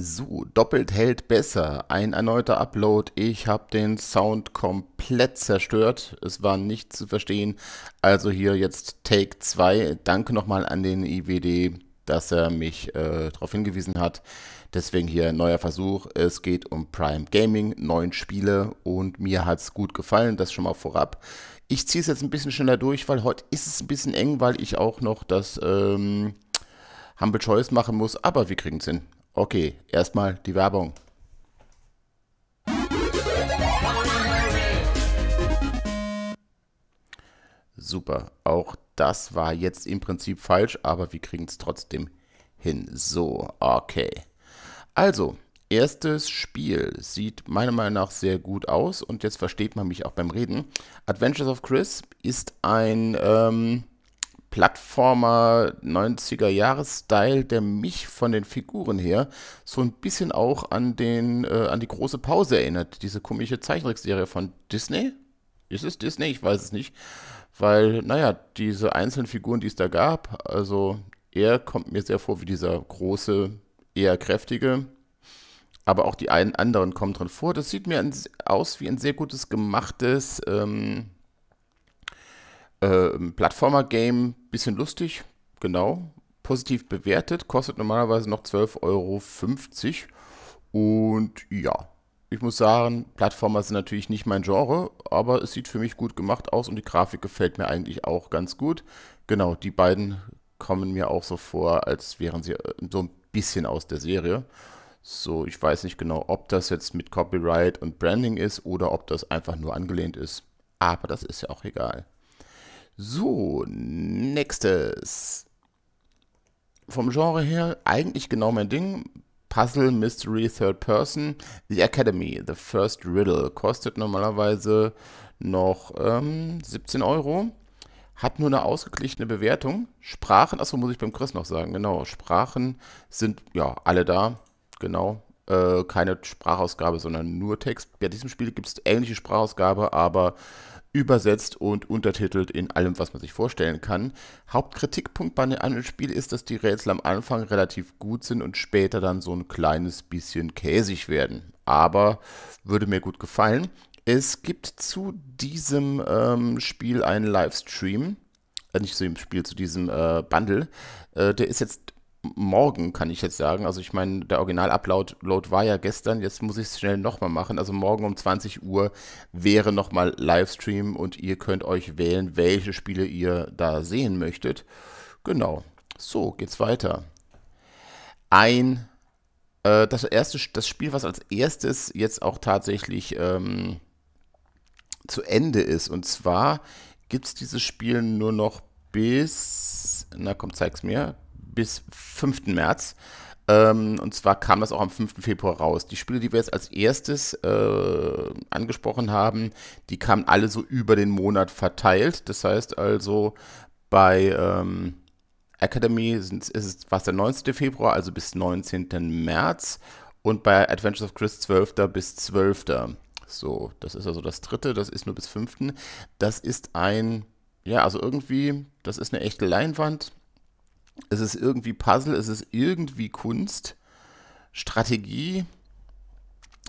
So, doppelt hält besser. Ein erneuter Upload. Ich habe den Sound komplett zerstört. Es war nicht zu verstehen. Also hier jetzt Take 2. Danke nochmal an den IWD, dass er mich äh, darauf hingewiesen hat. Deswegen hier neuer Versuch. Es geht um Prime Gaming, neun Spiele und mir hat es gut gefallen. Das schon mal vorab. Ich ziehe es jetzt ein bisschen schneller durch, weil heute ist es ein bisschen eng, weil ich auch noch das ähm, Humble Choice machen muss. Aber wir kriegen es hin. Okay, erstmal die Werbung. Super, auch das war jetzt im Prinzip falsch, aber wir kriegen es trotzdem hin. So, okay. Also, erstes Spiel sieht meiner Meinung nach sehr gut aus und jetzt versteht man mich auch beim Reden. Adventures of Chris ist ein ähm, Plattformer 90er Jahres Style, der mich von den Figuren her so ein bisschen auch an den äh, an die große Pause erinnert, diese komische Zeichentrickserie von Disney. Ist es Disney? Ich weiß es nicht, weil naja diese einzelnen Figuren, die es da gab, also er kommt mir sehr vor wie dieser große, eher kräftige, aber auch die einen anderen kommen drin vor. Das sieht mir aus wie ein sehr gutes gemachtes ähm, äh, Plattformer-Game, bisschen lustig, genau. Positiv bewertet, kostet normalerweise noch 12,50 Euro. Und ja, ich muss sagen, Plattformer sind natürlich nicht mein Genre, aber es sieht für mich gut gemacht aus und die Grafik gefällt mir eigentlich auch ganz gut. Genau, die beiden kommen mir auch so vor, als wären sie äh, so ein bisschen aus der Serie. So, ich weiß nicht genau, ob das jetzt mit Copyright und Branding ist oder ob das einfach nur angelehnt ist. Aber das ist ja auch egal. So, nächstes. Vom Genre her eigentlich genau mein Ding. Puzzle, Mystery, Third Person. The Academy, The First Riddle. Kostet normalerweise noch ähm, 17 Euro. Hat nur eine ausgeglichene Bewertung. Sprachen, achso, muss ich beim Chris noch sagen, genau. Sprachen sind ja alle da. Genau. Äh, keine Sprachausgabe, sondern nur Text. Bei diesem Spiel gibt es ähnliche Sprachausgabe, aber übersetzt und untertitelt in allem, was man sich vorstellen kann. Hauptkritikpunkt bei einem Spiel ist, dass die Rätsel am Anfang relativ gut sind und später dann so ein kleines bisschen käsig werden. Aber würde mir gut gefallen. Es gibt zu diesem ähm, Spiel einen Livestream. Äh, nicht zu dem Spiel, zu diesem äh, Bundle. Äh, der ist jetzt morgen, kann ich jetzt sagen. Also ich meine, der Original-Upload war ja gestern, jetzt muss ich es schnell nochmal machen. Also morgen um 20 Uhr wäre nochmal Livestream und ihr könnt euch wählen, welche Spiele ihr da sehen möchtet. Genau. So, geht's weiter. Ein, äh, das erste, das Spiel, was als erstes jetzt auch tatsächlich ähm, zu Ende ist. Und zwar gibt es dieses Spiel nur noch bis, na komm, zeig's mir, bis 5. März. Ähm, und zwar kam das auch am 5. Februar raus. Die Spiele, die wir jetzt als erstes äh, angesprochen haben, die kamen alle so über den Monat verteilt. Das heißt also, bei ähm, Academy ist es was der 19. Februar, also bis 19. März. Und bei Adventures of Chris 12. bis 12. So, das ist also das dritte, das ist nur bis 5. Das ist ein, ja, also irgendwie, das ist eine echte Leinwand es ist irgendwie Puzzle, es ist irgendwie Kunst, Strategie.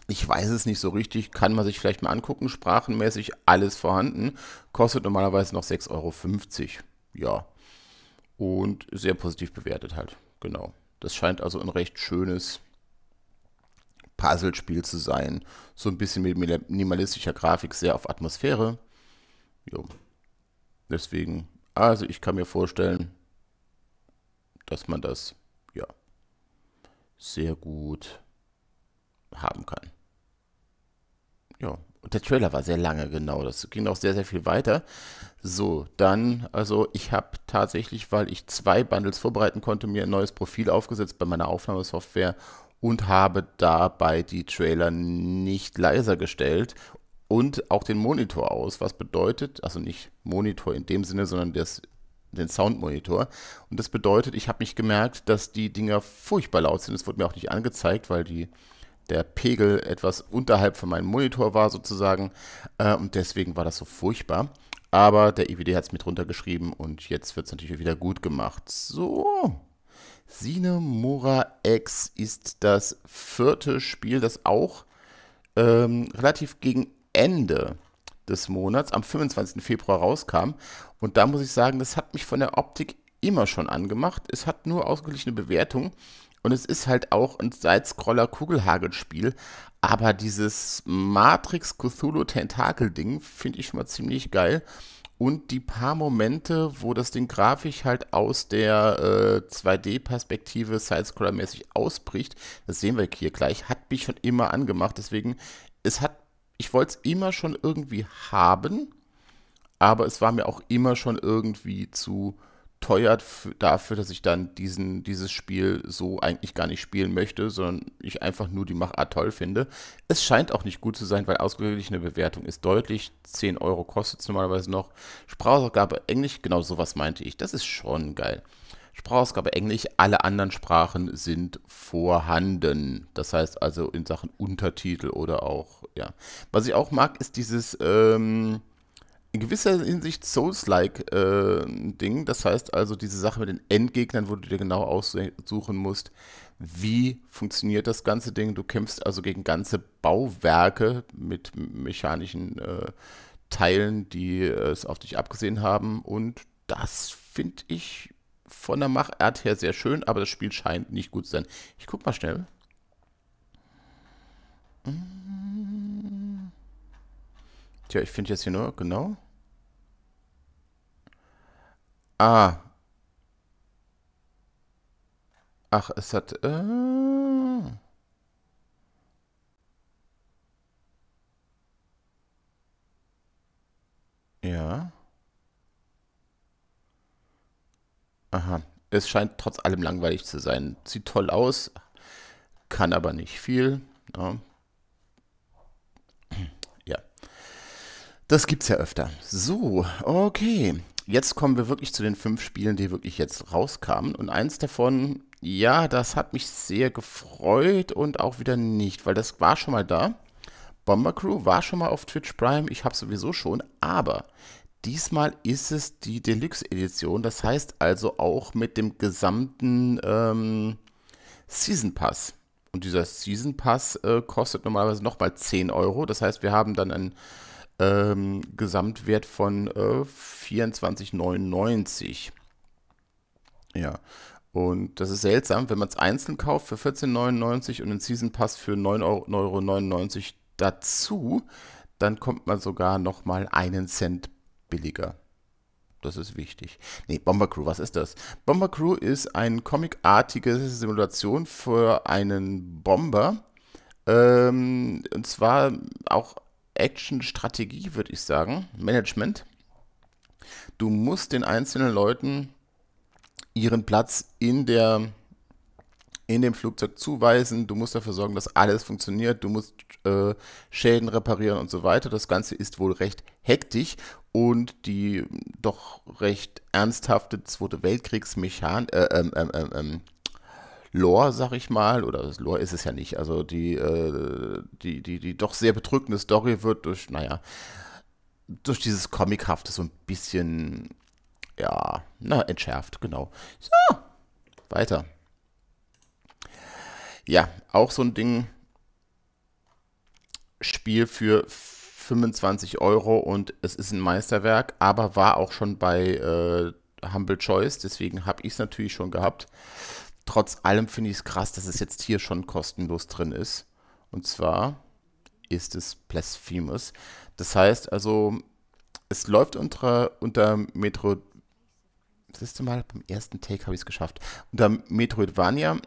Ich weiß es nicht so richtig, kann man sich vielleicht mal angucken, sprachenmäßig alles vorhanden. Kostet normalerweise noch 6,50 Euro. Ja. Und sehr positiv bewertet halt. Genau. Das scheint also ein recht schönes Puzzlespiel zu sein. So ein bisschen mit minimalistischer Grafik, sehr auf Atmosphäre. Jo. Deswegen, also ich kann mir vorstellen, dass man das ja sehr gut haben kann. Ja, und der Trailer war sehr lange, genau. Das ging auch sehr, sehr viel weiter. So, dann, also ich habe tatsächlich, weil ich zwei Bundles vorbereiten konnte, mir ein neues Profil aufgesetzt bei meiner Aufnahmesoftware und habe dabei die Trailer nicht leiser gestellt und auch den Monitor aus, was bedeutet, also nicht Monitor in dem Sinne, sondern das den Soundmonitor. Und das bedeutet, ich habe mich gemerkt, dass die Dinger furchtbar laut sind. Es wurde mir auch nicht angezeigt, weil die, der Pegel etwas unterhalb von meinem Monitor war sozusagen. Äh, und deswegen war das so furchtbar. Aber der IWD e hat es mit runtergeschrieben und jetzt wird es natürlich wieder gut gemacht. So. Sine X ist das vierte Spiel, das auch ähm, relativ gegen Ende des Monats am 25. Februar rauskam. Und da muss ich sagen, das hat mich von der Optik immer schon angemacht. Es hat nur ausgeglichene Bewertung und es ist halt auch ein side scroller spiel Aber dieses Matrix-Cthulhu-Tentakel-Ding finde ich schon mal ziemlich geil. Und die paar Momente, wo das Ding grafisch halt aus der äh, 2D-Perspektive Sidescroller-mäßig ausbricht, das sehen wir hier gleich, hat mich schon immer angemacht. Deswegen, ich wollte es immer schon irgendwie haben, aber es war mir auch immer schon irgendwie zu teuer dafür, dass ich dann diesen, dieses Spiel so eigentlich gar nicht spielen möchte, sondern ich einfach nur die Machart toll finde. Es scheint auch nicht gut zu sein, weil ausgeglichene Bewertung ist deutlich. 10 Euro kostet es normalerweise noch. Sprachausgabe Englisch, genau sowas meinte ich. Das ist schon geil. Sprachausgabe Englisch, alle anderen Sprachen sind vorhanden. Das heißt also in Sachen Untertitel oder auch, ja. Was ich auch mag, ist dieses ähm, in gewisser Hinsicht Souls-like äh, Ding. Das heißt also diese Sache mit den Endgegnern, wo du dir genau aussuchen musst, wie funktioniert das ganze Ding. Du kämpfst also gegen ganze Bauwerke mit mechanischen äh, Teilen, die äh, es auf dich abgesehen haben und das finde ich von der Machart her sehr schön, aber das Spiel scheint nicht gut zu sein. Ich guck mal schnell. Tja, ich finde jetzt hier nur, genau. Ah. Ach, es hat... Äh ja. Aha. Es scheint trotz allem langweilig zu sein. Sieht toll aus, kann aber nicht viel. Ja. ja. Das gibt's ja öfter. So, okay. Jetzt kommen wir wirklich zu den fünf Spielen, die wirklich jetzt rauskamen. Und eins davon, ja, das hat mich sehr gefreut und auch wieder nicht, weil das war schon mal da. Bomber Crew war schon mal auf Twitch Prime, ich habe sowieso schon, aber Diesmal ist es die Deluxe-Edition, das heißt also auch mit dem gesamten ähm, Season Pass. Und dieser Season Pass äh, kostet normalerweise nochmal 10 Euro. Das heißt, wir haben dann einen ähm, Gesamtwert von äh, 24,99. Ja. Und das ist seltsam, wenn man es einzeln kauft für 14,99 und den Season Pass für 9,99 Euro dazu, dann kommt man sogar nochmal einen Cent billiger. Das ist wichtig. Nee, Bomber Crew, was ist das? Bomber Crew ist eine comicartige Simulation für einen Bomber. Ähm, und zwar auch Action-Strategie, würde ich sagen. Management. Du musst den einzelnen Leuten ihren Platz in der in dem Flugzeug zuweisen. Du musst dafür sorgen, dass alles funktioniert. Du musst äh, Schäden reparieren und so weiter. Das Ganze ist wohl recht hektisch und die doch recht ernsthafte Zweite Weltkriegsmechan äh, ähm, ähm, ähm, ähm, Lore, sag ich mal, oder das Lore ist es ja nicht, also die, äh, die, die, die doch sehr bedrückende Story wird durch, naja, durch dieses Comichafte so ein bisschen, ja, na, entschärft, genau. So, weiter. Ja, auch so ein Ding, Spiel für 25 Euro und es ist ein Meisterwerk, aber war auch schon bei äh, Humble Choice, deswegen habe ich es natürlich schon gehabt. Trotz allem finde ich es krass, dass es jetzt hier schon kostenlos drin ist. Und zwar ist es Blasphemous. Das heißt also, es läuft unter, unter Metro. Siehst du mal, beim ersten Take habe ich es geschafft. Unter Metroidvania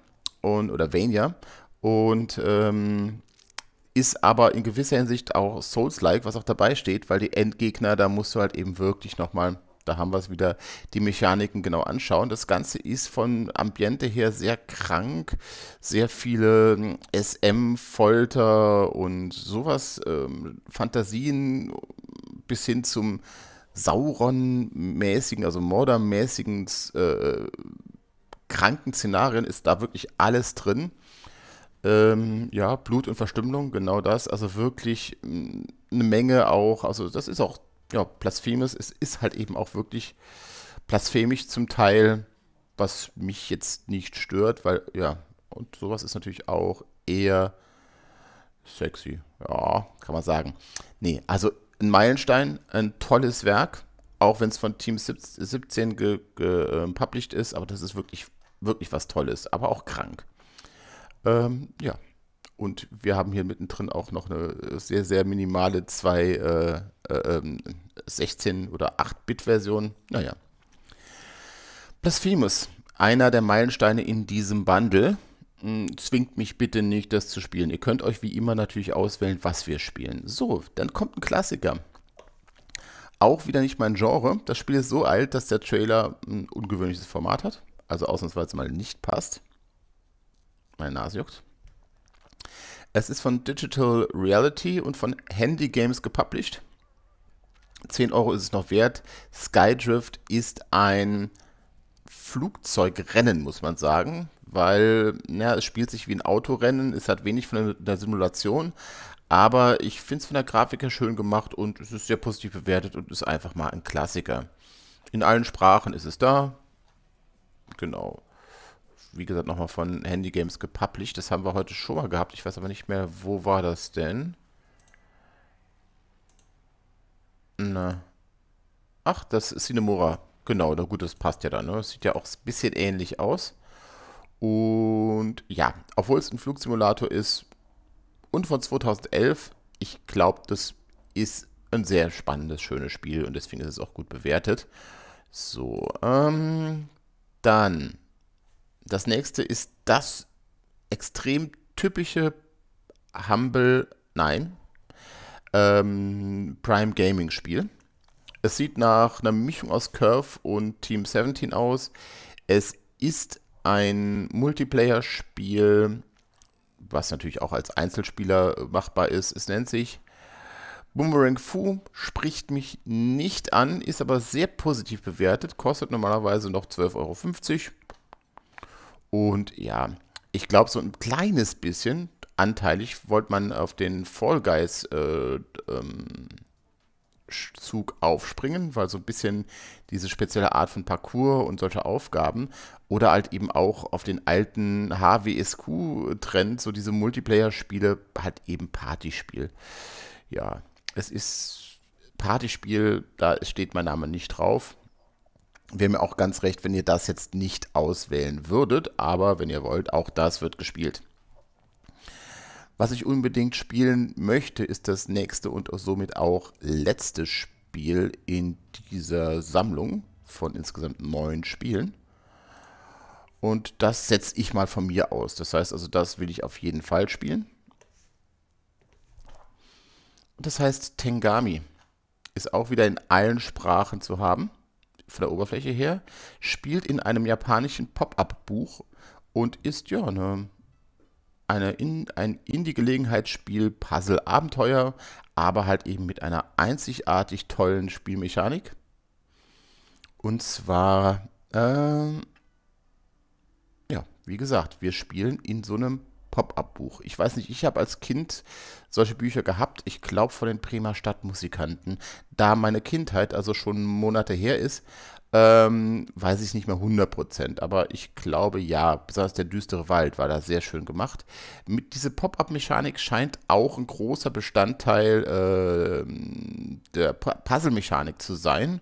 und, oder Vania. Und ähm, ist aber in gewisser Hinsicht auch Souls-like, was auch dabei steht, weil die Endgegner, da musst du halt eben wirklich nochmal, da haben wir es wieder, die Mechaniken genau anschauen. Das Ganze ist von Ambiente her sehr krank, sehr viele hm, SM-Folter und sowas, ähm, Fantasien bis hin zum Sauron-mäßigen, also mordor äh, kranken Szenarien ist da wirklich alles drin. Ähm, ja, Blut und Verstümmelung, genau das. Also wirklich mm, eine Menge auch. Also das ist auch ja, blasphemisch. Es ist halt eben auch wirklich blasphemisch zum Teil, was mich jetzt nicht stört, weil ja, und sowas ist natürlich auch eher sexy. Ja, kann man sagen. Nee, also ein Meilenstein, ein tolles Werk, auch wenn es von Team 17 gepublished ge, äh, ist, aber das ist wirklich, wirklich was Tolles, aber auch krank. Ähm, ja. Und wir haben hier mittendrin auch noch eine äh, sehr, sehr minimale 2, äh, äh, 16 ähm, oder 8-Bit-Version. Naja. Blasphemus, einer der Meilensteine in diesem Bundle. Hm, zwingt mich bitte nicht, das zu spielen. Ihr könnt euch wie immer natürlich auswählen, was wir spielen. So, dann kommt ein Klassiker. Auch wieder nicht mein Genre. Das Spiel ist so alt, dass der Trailer ein ungewöhnliches Format hat. Also ausnahmsweise mal nicht passt. Meine Nase juckt. Es ist von Digital Reality und von Handy Games gepublished. 10 Euro ist es noch wert. Skydrift ist ein Flugzeugrennen, muss man sagen, weil ja, es spielt sich wie ein Autorennen. Es hat wenig von der Simulation, aber ich finde es von der Grafik her schön gemacht und es ist sehr positiv bewertet und ist einfach mal ein Klassiker. In allen Sprachen ist es da. Genau wie gesagt, nochmal von Handy Games gepublished. Das haben wir heute schon mal gehabt. Ich weiß aber nicht mehr, wo war das denn? Na. Ach, das ist Cinemora. Genau, na gut, das passt ja dann. Ne? Das sieht ja auch ein bisschen ähnlich aus. Und ja, obwohl es ein Flugsimulator ist und von 2011, ich glaube, das ist ein sehr spannendes, schönes Spiel und deswegen ist es auch gut bewertet. So, ähm, dann das nächste ist das extrem typische Humble, nein, ähm, Prime Gaming Spiel. Es sieht nach einer Mischung aus Curve und Team 17 aus. Es ist ein Multiplayer-Spiel, was natürlich auch als Einzelspieler machbar ist. Es nennt sich Boomerang Fu, spricht mich nicht an, ist aber sehr positiv bewertet, kostet normalerweise noch 12,50 Euro. Und ja, ich glaube, so ein kleines bisschen anteilig wollte man auf den Fall Guys äh, ähm, Zug aufspringen, weil so ein bisschen diese spezielle Art von Parcours und solche Aufgaben oder halt eben auch auf den alten HWSQ-Trend, so diese Multiplayer-Spiele, halt eben Partyspiel. Ja, es ist Partyspiel, da steht mein Name nicht drauf. Wäre mir auch ganz recht, wenn ihr das jetzt nicht auswählen würdet, aber wenn ihr wollt, auch das wird gespielt. Was ich unbedingt spielen möchte, ist das nächste und somit auch letzte Spiel in dieser Sammlung von insgesamt neun Spielen. Und das setze ich mal von mir aus. Das heißt also, das will ich auf jeden Fall spielen. Das heißt, Tengami ist auch wieder in allen Sprachen zu haben von der Oberfläche her, spielt in einem japanischen Pop-up-Buch und ist ja eine, eine in, ein Indie-Gelegenheitsspiel, Puzzle-Abenteuer, aber halt eben mit einer einzigartig tollen Spielmechanik. Und zwar, äh, ja, wie gesagt, wir spielen in so einem Pop-up-Buch. Ich weiß nicht, ich habe als Kind solche Bücher gehabt. Ich glaube von den Prima Stadtmusikanten. Da meine Kindheit also schon Monate her ist, ähm, weiß ich nicht mehr 100%, aber ich glaube ja, besonders der düstere Wald war da sehr schön gemacht. Mit diese Pop-up-Mechanik scheint auch ein großer Bestandteil äh, der Puzzle-Mechanik zu sein.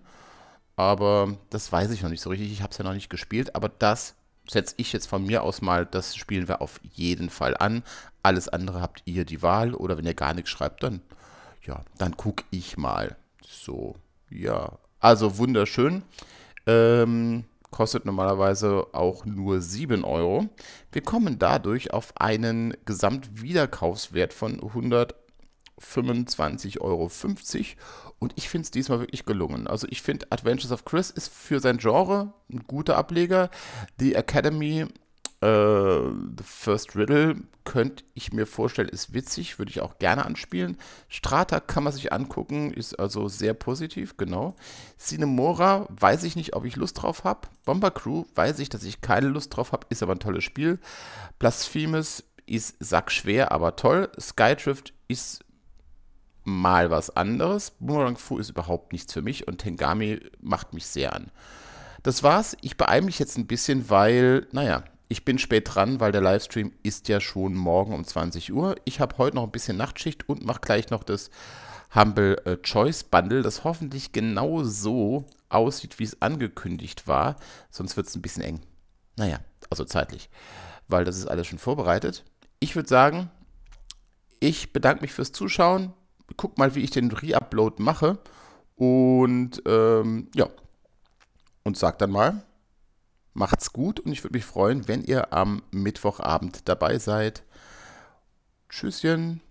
Aber das weiß ich noch nicht so richtig. Ich habe es ja noch nicht gespielt, aber das setze ich jetzt von mir aus mal, das spielen wir auf jeden Fall an. Alles andere habt ihr die Wahl oder wenn ihr gar nichts schreibt, dann, ja, dann gucke ich mal. So, ja. Also wunderschön. Ähm, kostet normalerweise auch nur 7 Euro. Wir kommen dadurch auf einen Gesamtwiederkaufswert von 100 Euro. 25,50 Euro. Und ich finde es diesmal wirklich gelungen. Also ich finde, Adventures of Chris ist für sein Genre ein guter Ableger. Die Academy Uh, the First Riddle könnte ich mir vorstellen, ist witzig, würde ich auch gerne anspielen. Strata kann man sich angucken, ist also sehr positiv, genau. Cinemora weiß ich nicht, ob ich Lust drauf habe. Bomber Crew weiß ich, dass ich keine Lust drauf habe, ist aber ein tolles Spiel. Blasphemus ist sackschwer, aber toll. Skydrift ist mal was anderes. Boomerang Fu ist überhaupt nichts für mich und Tengami macht mich sehr an. Das war's. Ich beeile mich jetzt ein bisschen, weil, naja, ich bin spät dran, weil der Livestream ist ja schon morgen um 20 Uhr. Ich habe heute noch ein bisschen Nachtschicht und mache gleich noch das Humble äh, Choice Bundle, das hoffentlich genau so aussieht, wie es angekündigt war. Sonst wird es ein bisschen eng. Naja, also zeitlich, weil das ist alles schon vorbereitet. Ich würde sagen, ich bedanke mich fürs Zuschauen guck mal, wie ich den Reupload mache und ähm, ja, und sagt dann mal, macht's gut und ich würde mich freuen, wenn ihr am Mittwochabend dabei seid. Tschüsschen.